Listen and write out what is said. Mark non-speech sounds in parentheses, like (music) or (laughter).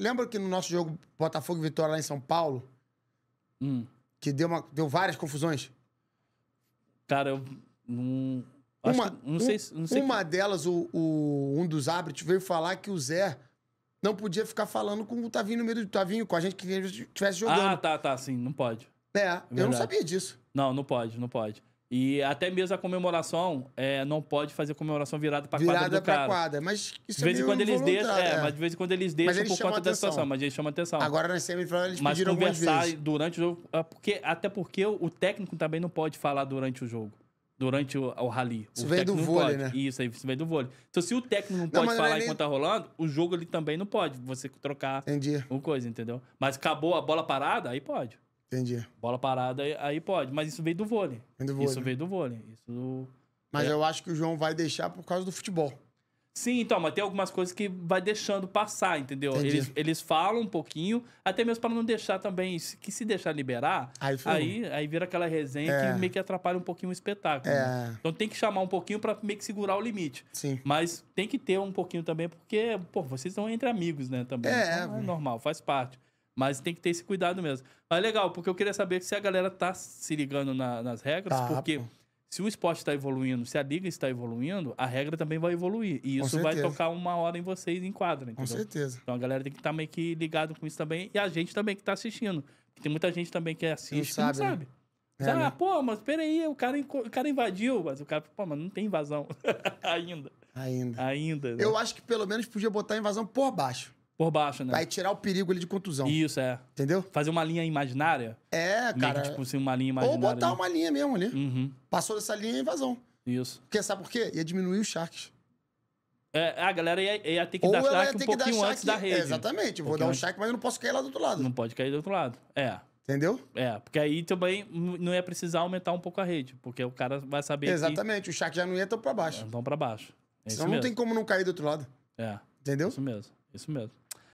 Lembra que no nosso jogo Botafogo e Vitória lá em São Paulo? Hum. Que deu, uma, deu várias confusões? Cara, eu não. Uma, que, não, um, sei, não sei. Uma que... delas, o, o, um dos árbitros, veio falar que o Zé não podia ficar falando com o Tavinho no meio do Tavinho, com a gente que estivesse ah, jogando. Ah, tá, tá, sim, não pode. É, eu não sabia disso. Não, não pode, não pode. E até mesmo a comemoração é, não pode fazer comemoração virada para quadra. Virada para quadra, mas isso de é vez é em quando eles deixam, é, é, mas de vez em quando eles deixam por conta da situação, mas eles chamam atenção. Agora na semifinal eles mas pediram conversar durante o jogo, é, porque até porque o técnico também não pode falar durante o jogo. Durante o, o rally. Isso o vem do vôlei, né? Isso aí, isso vem do vôlei. Então, se o técnico não, não pode é falar nem... enquanto tá rolando, o jogo ele também não pode. Você trocar. Entendi. Uma coisa, entendeu? Mas acabou a bola parada, aí pode. Entendi. Bola parada, aí pode. Mas isso veio do vôlei. Vem do vôlei. Isso veio do vôlei. Isso... Mas é. eu acho que o João vai deixar por causa do futebol. Sim, então, mas tem algumas coisas que vai deixando passar, entendeu? Eles, eles falam um pouquinho, até mesmo para não deixar também, que se deixar liberar, aí, aí, aí, vira aquela resenha é. que meio que atrapalha um pouquinho o espetáculo. Né? É. Né? Então tem que chamar um pouquinho para meio que segurar o limite. Sim. Mas tem que ter um pouquinho também, porque, pô, vocês estão entre amigos, né? Também. É, então, é, é normal, faz parte. Mas tem que ter esse cuidado mesmo. Mas é legal, porque eu queria saber se a galera tá se ligando na, nas regras, tá, porque pô. se o esporte está evoluindo, se a liga está evoluindo, a regra também vai evoluir. E isso vai tocar uma hora em vocês em quadra, entendeu? Com certeza. Então a galera tem que estar tá meio que ligado com isso também. E a gente também que está assistindo. Porque tem muita gente também que assiste sabe, que não sabe. Né? É, ah, né? pô, mas peraí, o cara, o cara invadiu. Mas o cara, pô, mas não tem invasão (laughs) ainda. Ainda. Ainda. Né? Eu acho que pelo menos podia botar invasão por baixo. Por baixo, né? Vai tirar o perigo ali de contusão. Isso, é. Entendeu? Fazer uma linha imaginária. É, cara. Que, tipo assim, uma linha imaginária. Ou botar ali. uma linha mesmo ali. Uhum. Passou dessa linha, invasão. Isso. Porque sabe por quê? Ia diminuir os sharks. É, é, a galera ia, ia ter que Ou dar shark um pouquinho dar shark, antes da rede. É, exatamente. Vou dar um shark, mas eu não posso cair lá do outro lado. Não pode cair do outro lado. É. Entendeu? É, porque aí também não ia precisar aumentar um pouco a rede, porque o cara vai saber Exatamente, que... o shark já não ia tão pra baixo. É, então pra baixo. É não tem como não cair do outro lado. É. Entendeu? Isso mesmo, isso mesmo.